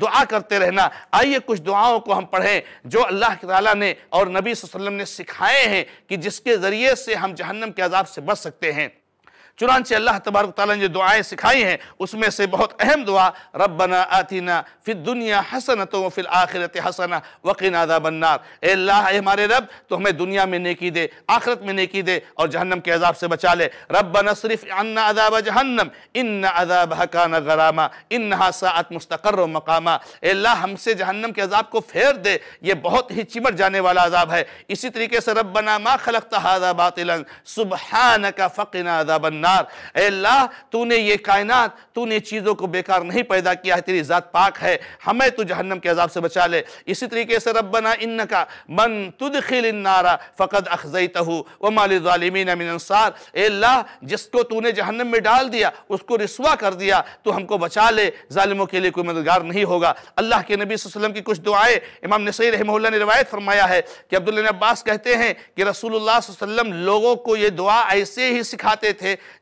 دعا کرتے رہنا آئیے کچھ دعاؤں کو ہم پڑھیں جو اللہ تعالیٰ نے اور نبی صلی اللہ علیہ وسلم نے سکھائے ہیں کہ جس کے ذریعے سے ہم جہنم کے عذاب سے بچ سکتے ہیں چنانچہ اللہ تبارک تعالیٰ نے جو دعائیں سکھائی ہیں اس میں سے بہت اہم دعا ربنا آتینا فی الدنیا حسنت و فی وہ حسنہ وقین ادا النار اے اللہ ہمارے رب تو ہمیں دنیا میں نیکی دے آخرت میں نیکی دے اور جہنم کے عذاب سے بچا لے ربنا صرف عنا عذاب جہنم ان عذاب حکان غراما انہا ساعت مستقر و مقاما اے اللہ ہم سے جہنم کے عذاب کو پھیر دے یہ بہت ہی چمٹ جانے والا عذاب ہے اسی طریقے سے ربنا ما خلقت خلقتا باطلا سبحانک فقنا عذاب النار سردار اے اللہ تو نے یہ کائنات تو نے چیزوں کو بیکار نہیں پیدا کیا ہے تیری ذات پاک ہے ہمیں تو جہنم کے عذاب سے بچا لے اسی طریقے سے ربنا انکا من تدخل النار فقد اخزیتہو وما لظالمین من انصار اے اللہ جس کو تو نے جہنم میں ڈال دیا اس کو رسوا کر دیا تو ہم کو بچا لے ظالموں کے لئے کوئی مددگار نہیں ہوگا اللہ کے نبی صلی اللہ علیہ وسلم کی کچھ دعائیں امام نصیر رحمہ اللہ نے روایت فرمایا ہے کہ عبداللہ نے عباس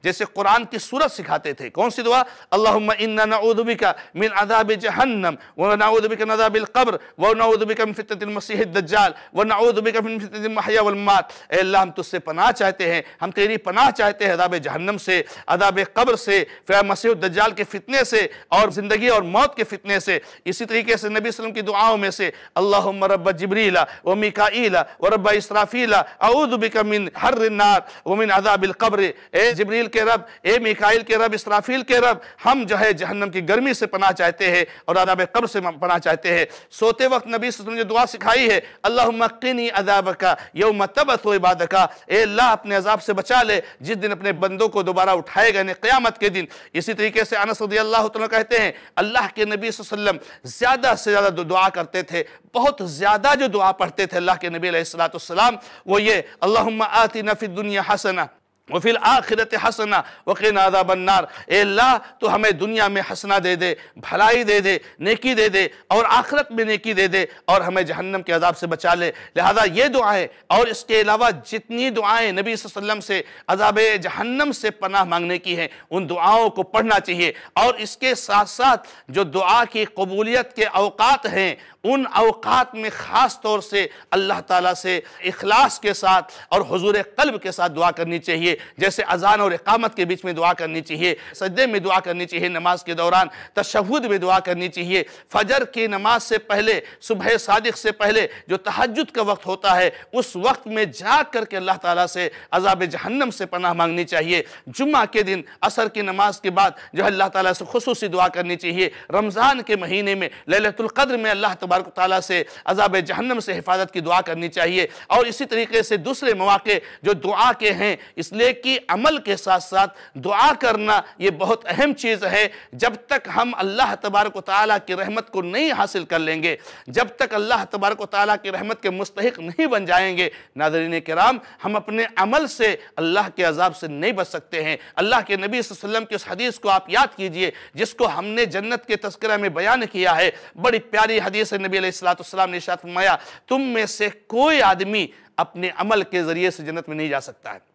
جیسے قرآن کی صورت سکھاتے تھے کون سی دعا اللہم انہا نعوذ بکا من عذاب جہنم و بکا ادبی کا القبر و بکا من فتنة المسیح الدجال و بکا من فتنة المحیاء والمات اے اللہ ہم تُس سے پناہ چاہتے ہیں ہم تیری پناہ چاہتے ہیں عذاب جہنم سے عذاب قبر سے فیا مسیح الدجال کے فتنے سے اور زندگی اور موت کے فتنے سے اسی طریقے سے نبی وسلم کی دعاؤں میں سے اللہ مرب جبریلا امی کا عیلا و ربا اصرافیلا ادبی کا مین حرنار القبر اے جبریل کے رب اے میکائل کے رب اسرافیل کے رب ہم جو ہے جہنم کی گرمی سے پناہ چاہتے ہیں اور عذاب قبر سے پناہ چاہتے ہیں سوتے وقت نبی صلی اللہ علیہ وسلم نے دعا سکھائی ہے اللہم قینی عذابکا یوم تبت و عبادکا اے اللہ اپنے عذاب سے بچا لے جس دن اپنے بندوں کو دوبارہ اٹھائے گئے یعنی قیامت کے دن اسی طریقے سے انس رضی اللہ تعالیٰ کہتے ہیں اللہ کے نبی صلی اللہ علیہ وسلم زیادہ سے زیادہ دعا کرتے تھے بہت زیادہ جو دعا پڑھتے تھے اللہ کے نبی علیہ السلام وہ یہ اللہم آتینا فی الدنیا حسنہ وفی فیل حسنا ہنسنا عذاب النار اے اللہ تو ہمیں دنیا میں حسنا دے دے بھلائی دے دے نیکی دے دے اور آخرت میں نیکی دے دے اور ہمیں جہنم کے عذاب سے بچا لے لہذا یہ دعائیں اور اس کے علاوہ جتنی دعائیں نبی صلی اللہ علیہ وسلم سے عذاب جہنم سے پناہ مانگنے کی ہیں ان دعاؤں کو پڑھنا چاہیے اور اس کے ساتھ ساتھ جو دعا کی قبولیت کے اوقات ہیں ان اوقات میں خاص طور سے اللہ تعالیٰ سے اخلاص کے ساتھ اور حضور قلب کے ساتھ دعا کرنی چاہیے جیسے اذان اور اقامت کے بیچ میں دعا کرنی چاہیے سجدے میں دعا کرنی چاہیے نماز کے دوران تشہد میں دعا کرنی چاہیے فجر کی نماز سے پہلے صبح صادق سے پہلے جو تحجد کا وقت ہوتا ہے اس وقت میں جا کر کے اللہ تعالیٰ سے عذاب جہنم سے پناہ مانگنی چاہیے جمعہ کے دن عصر کی نماز کے بعد جو اللہ تعالیٰ سے خصوصی دعا کرنی چاہیے رمضان کے مہینے میں لیلت القدر میں اللہ تبارک تعالیٰ سے عذاب جہنم سے حفاظت کی دعا کرنی چاہیے اور اسی طریقے سے دوسرے مواقع جو دعا کے ہیں اس لیے نیکی عمل کے ساتھ ساتھ دعا کرنا یہ بہت اہم چیز ہے جب تک ہم اللہ تبارک و تعالیٰ کی رحمت کو نہیں حاصل کر لیں گے جب تک اللہ تبارک و تعالیٰ کی رحمت کے مستحق نہیں بن جائیں گے ناظرین کرام ہم اپنے عمل سے اللہ کے عذاب سے نہیں بچ سکتے ہیں اللہ کے نبی صلی اللہ علیہ وسلم کی اس حدیث کو آپ یاد کیجئے جس کو ہم نے جنت کے تذکرہ میں بیان کیا ہے بڑی پیاری حدیث نبی علیہ السلام نے اشارت فرمایا تم میں سے کوئی آدمی اپنے عمل کے ذریعے سے جنت میں نہیں جا سکتا ہے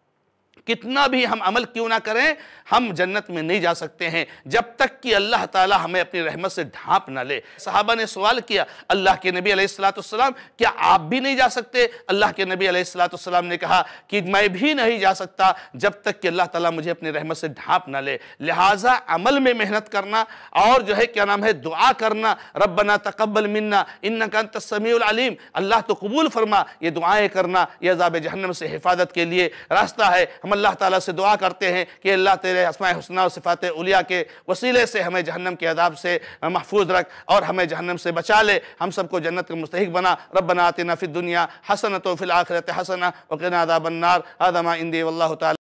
کتنا بھی ہم عمل کیوں نہ کریں ہم جنت میں نہیں جا سکتے ہیں جب تک کہ اللہ تعالی ہمیں اپنی رحمت سے ڈھانپ نہ لے صحابہ نے سوال کیا اللہ کے نبی علیہ السلام کیا آپ بھی نہیں جا سکتے اللہ کے نبی علیہ السلام نے کہا کہ میں بھی نہیں جا سکتا جب تک کہ اللہ تعالیٰ مجھے اپنی رحمت سے ڈھانپ نہ لے لہٰذا عمل میں محنت کرنا اور جو ہے کیا نام ہے دعا کرنا ربنا تقبل منا انکا انت السمیع العلیم اللہ تو قبول فرما یہ دعائیں کرنا یہ عذاب جہنم سے حفاظت کے لیے راستہ ہے ہم اللہ تعالیٰ سے دعا کرتے ہیں کہ اللہ تیرے اسماء حسنہ و صفات علیہ کے وسیلے سے ہمیں جہنم کے عذاب سے محفوظ رکھ اور ہمیں جہنم سے بچا لے ہم سب کو جنت کے مستحق بنا ربنا آتنا فی الدنیا دنیا فی تو حسنہ آخرت عذاب النار بنار آدما اندی تعالیٰ